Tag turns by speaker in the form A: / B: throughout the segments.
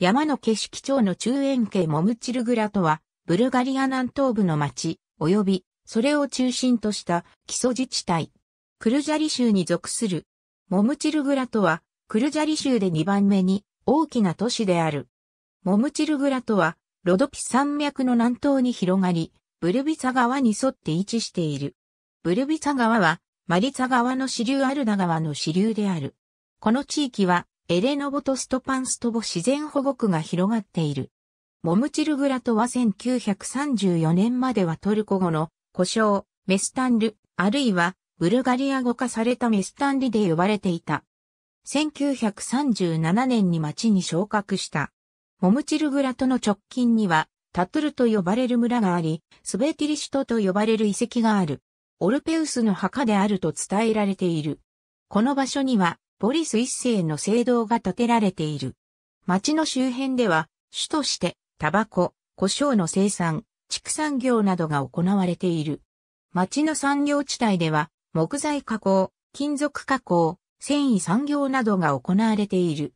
A: 山の景色町の中円形モムチルグラとは、ブルガリア南東部の町、及び、それを中心とした基礎自治体。クルジャリ州に属する。モムチルグラとは、クルジャリ州で2番目に大きな都市である。モムチルグラとは、ロドピ山脈の南東に広がり、ブルビツァ川に沿って位置している。ブルビツァ川は、マリツァ川の支流アルダ川の支流である。この地域は、エレノボトストパンストボ自然保護区が広がっている。モムチルグラトは1934年まではトルコ語の呼称、メスタンル、あるいはブルガリア語化されたメスタンリで呼ばれていた。1937年に町に昇格した。モムチルグラトの直近にはタトゥルと呼ばれる村があり、スベティリシトと呼ばれる遺跡がある。オルペウスの墓であると伝えられている。この場所にはボリス一世の聖堂が建てられている。町の周辺では、主として、タバコ、胡椒の生産、畜産業などが行われている。町の産業地帯では、木材加工、金属加工、繊維産業などが行われている。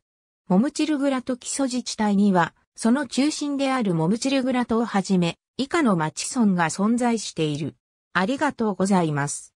A: モムチルグラト基礎自治体には、その中心であるモムチルグラトをはじめ、以下の町村が存在している。ありがとうございます。